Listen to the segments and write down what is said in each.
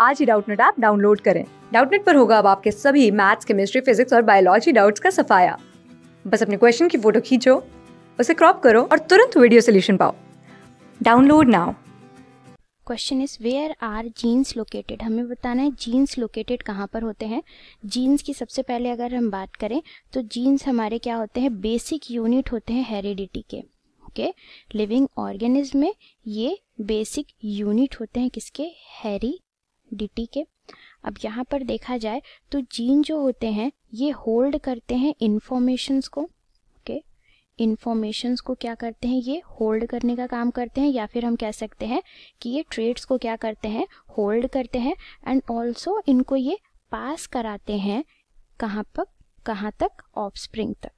आज ही Doubtnet app download करें डाउटनेट पर होगा अब आपके सभी मैथ्स केमिस्ट्री फिजिक्स और बायोलॉजी डाउट्स का सफाया बस अपने क्वेश्चन की फोटो खींचो उसे क्रॉप करो और तुरंत वीडियो सोल्यूशन पाओ download now question is where are genes located हमें बताना है जीन्स लोकेटेड कहाँ पर होते हैं जीन्स की सबसे पहले अगर हम बात करें तो जीन्स हमारे क्या होते हैं बेसिक यूनिट होते हैं हेरिडिटी के ओके लिविंग ऑर्गेनिज्म में ये बेसिक यूनिट होते हैं किसके हेरी डी के अब यहाँ पर देखा जाए तो जीन जो होते हैं ये होल्ड करते हैं इन्फॉर्मेशंस को ओके इन्फॉर्मेशंस को क्या करते हैं ये होल्ड करने का काम करते हैं या फिर हम कह सकते हैं कि ये ट्रेड्स को क्या करते हैं होल्ड करते हैं एंड ऑल्सो इनको ये पास कराते हैं कहाँ पर कहाँ तक ऑफ तक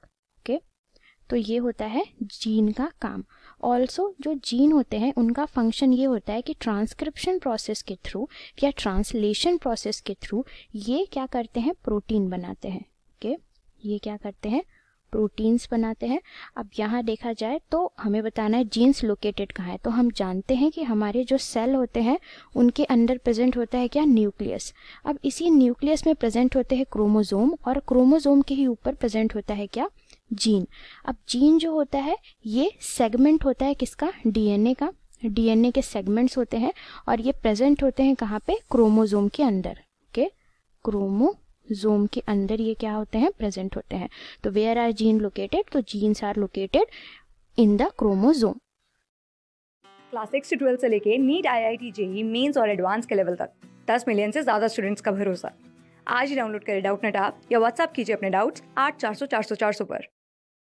तो ये होता है जीन का काम ऑल्सो जो जीन होते हैं उनका फंक्शन ये होता है कि ट्रांसक्रिप्शन प्रोसेस के थ्रू या ट्रांसलेशन प्रोसेस के थ्रू ये क्या करते हैं प्रोटीन बनाते हैं ओके okay? ये क्या करते हैं प्रोटीन्स बनाते हैं अब यहाँ देखा जाए तो हमें बताना है जीन्स लोकेटेड कहाँ है तो हम जानते हैं कि हमारे जो सेल होते हैं उनके अंदर प्रेजेंट होता है क्या न्यूक्लियस अब इसी न्यूक्लियस में प्रेजेंट होते हैं क्रोमोजोम और क्रोमोजोम के ही ऊपर प्रेजेंट होता है क्या जीन अब जीन जो होता है ये सेगमेंट होता है किसका डीएनए का डीएनए के सेगमेंट्स होते हैं और ये प्रेजेंट होते हैं कहाँ पे क्रोमोजोम के अंदर ओके क्रोमो जोम के अंदर ये क्या होते हैं प्रेजेंट होते हैं तो वेयर आर जीन लोकेटेड तो genes are located in the chromosome class six से ट्वेल्थ से लेके NEET I I T JEE mains और एडवांस के लेवल तक दस मिलियन से ज़्यादा स्टूडेंट्स का भरोसा आज ही डाउनलोड करें डाउट नेट आप या व्हाट्सअप कीजिए अपने डाउट्स आठ चार सौ चार सौ चार सौ पर